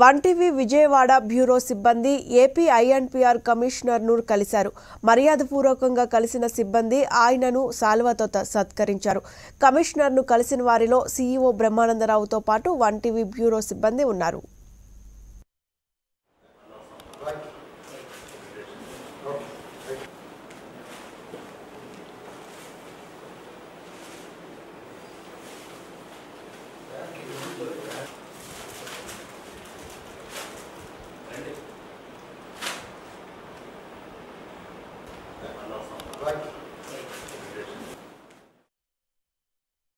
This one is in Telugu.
వన్ టీవీ విజయవాడ బ్యూరో సిబ్బంది ఏపీ ఐఎన్పిఆర్ కమిషనర్ను కలిశారు మర్యాదపూర్వకంగా కలిసిన సిబ్బంది ఆయనను సాల్వతో సత్కరించారు కమిషనర్ను కలిసిన వారిలో సీఈఓ బ్రహ్మానందరావుతో పాటు వన్ టీవీ బ్యూరో సిబ్బంది ఉన్నారు